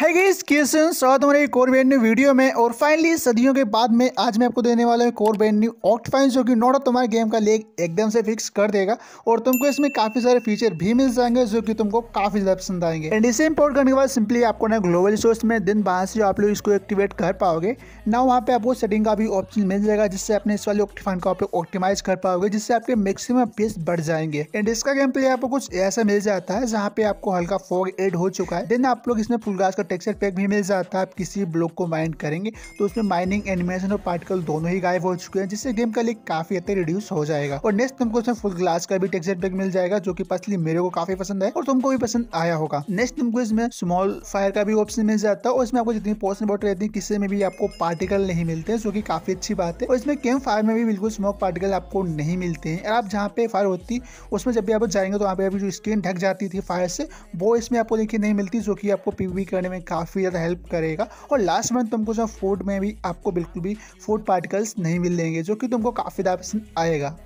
है गई क्वेश्चन स्वागत हमारे कोर बैंड न्यू वीडियो में और फाइनली सदियों के बाद में आज मैं आपको देने वाला हूँ कोर बैंड न्यू ऑक्ट फाइन जो कि नोट तुम्हारे गेम का लेग एकदम से फिक्स कर देगा और तुमको इसमें काफी सारे फीचर भी मिल जाएंगे जो कि तुमको काफी ज्यादा पसंद आएंगे एंड इसे इम्पोर्ट करने के बाद सिंपली आपको ना ग्लोबल सोर्स में दिन बाहर से आप लोग इसको एक्टिवेट कर पाओगे ना वहाँ पे आपको सेटिंग का भी ऑप्शन मिल जाएगा जिससे अपने इस वाले ऑक्टफाइन को आप ऑप्टिमाइज कर पाओगे जिससे आपके मैक्सिमम पीस बढ़ जाएंगे एंड इसका गेम प्ले आपको कुछ ऐसा मिल जाता है जहाँ पे आपको हल्का फॉग एड हो चुका है देन आप लोग इसमें फुल गाज टेक्सचर पैक भी मिल जाता है आप किसी भी ब्लॉक को माइन करेंगे तो उसमें माइनिंग एनिमेशन और पार्टिकल दोनों ही गायब हो चुके हैं जिससे गेम का लीक काफी हद तक रिड्यूस हो जाएगा और नेक्स्ट तुमको उसमें फुल ग्लास का भी टेक्सचर पैक मिल जाएगा जो की पर्सनली मेरे को काफी पसंद है और तुमको भी पसंद आया होगा नेक्स्ट तुमको इसमें स्मॉल फायर का भी ऑप्शन मिल जाता है और इसमें आपको जितनी पोस्ट बॉटल रहती है किसी में भी आपको पार्टिकल नहीं मिलते जो की काफी अच्छी बात है और इसमें कैम्प फायर में भी बिल्कुल स्मोक पार्टिकल आपको नहीं मिलते हैं और आप जहाँ पे फायर होती उसमें जब भी आप जाएंगे तो वहाँ पे आपकी जो स्क्रीन ढक जाती थी फायर से वो इसमें आपको देखिए नहीं मिलती जो की आपको पीवी करने में में काफ़ी ज़्यादा हेल्प करेगा और लास्ट मंथ तुमको जो फूड में भी आपको बिल्कुल भी फूड पार्टिकल्स नहीं मिलेंगे जो कि तुमको काफ़ी ज़्यादा पसंद आएगा